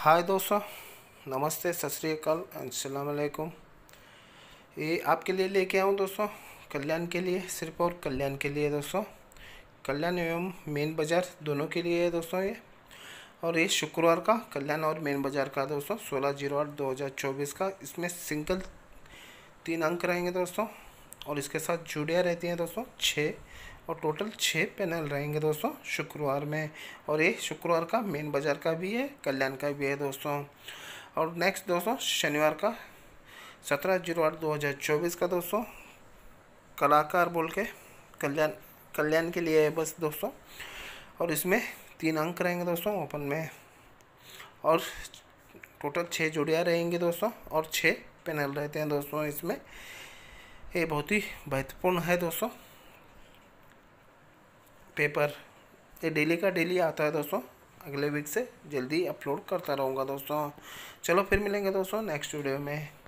हाय दोस्तों नमस्ते सत श्रीकाल असलकुम ये आपके लिए लेके आऊँ दोस्तों कल्याण के लिए सिर्फ और कल्याण के लिए दोस्तों कल्याण एवं मेन बाज़ार दोनों के लिए है दोस्तों ये और ये शुक्रवार का कल्याण और मेन बाज़ार का दोस्तों सोलह जीरो आठ दो हज़ार चौबीस का इसमें सिंगल तीन अंक रहेंगे दोस्तों और इसके साथ जुड़ियाँ रहती हैं दोस्तों छः और टोटल छः पैनल रहेंगे दोस्तों शुक्रवार में और ये शुक्रवार का मेन बाज़ार का भी है कल्याण का भी है दोस्तों और नेक्स्ट दोस्तों शनिवार का सत्रह जीरो आठ दो हज़ार चौबीस का दोस्तों कलाकार बोल के कल्याण कल्याण के लिए है बस दोस्तों और इसमें तीन अंक रहेंगे दोस्तों ओपन में और टोटल छः जोड़ियाँ रहेंगे दोस्तों और छः पैनल रहते हैं दोस्तों इसमें ये बहुत ही महत्वपूर्ण है दोस्तों पेपर ये डेली का डेली आता है दोस्तों अगले वीक से जल्दी अपलोड करता रहूँगा दोस्तों चलो फिर मिलेंगे दोस्तों नेक्स्ट वीडियो में